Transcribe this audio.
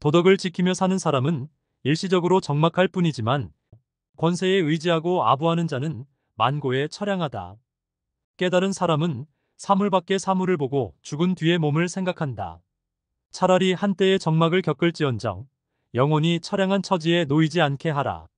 도덕을 지키며 사는 사람은 일시적으로 적막할 뿐이지만 권세에 의지하고 아부하는 자는 만고에 처량하다. 깨달은 사람은 사물 밖의 사물을 보고 죽은 뒤에 몸을 생각한다. 차라리 한때의 적막을 겪을지언정 영혼이 처량한 처지에 놓이지 않게 하라.